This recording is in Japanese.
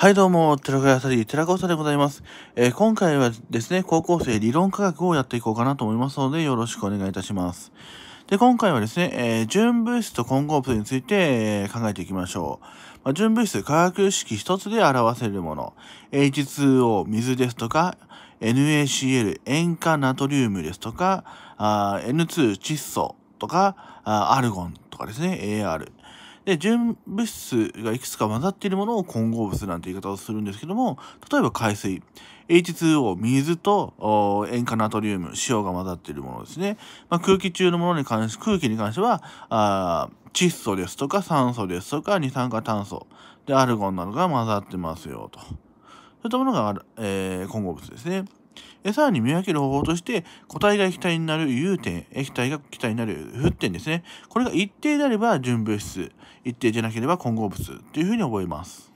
はいどうも、寺子屋サリー、寺子さでございます、えー、今回はですね、高校生理論科学をやっていこうかなと思いますので、よろしくお願いいたします。で、今回はですね、えー、純物質と混合物について、えー、考えていきましょう。まあ、純物質、化学式一つで表せるもの。H2O、水ですとか、NaCl、塩化ナトリウムですとか、N2、窒素とか、アルゴンとかですね、AR。で、純物質がいくつか混ざっているものを混合物なんて言い方をするんですけども、例えば海水。H2O、水と塩化ナトリウム、塩が混ざっているものですね。まあ、空気中のものに関し、て、空気に関しては、あ窒素ですとか酸素ですとか二酸化炭素。で、アルゴンなどが混ざってますよと。そういったものがある、えー、混合物ですね。えさらに見分ける方法として固体が液体になる融点液体が気体になる沸点ですねこれが一定であれば純物質一定じゃなければ混合物というふうに覚えます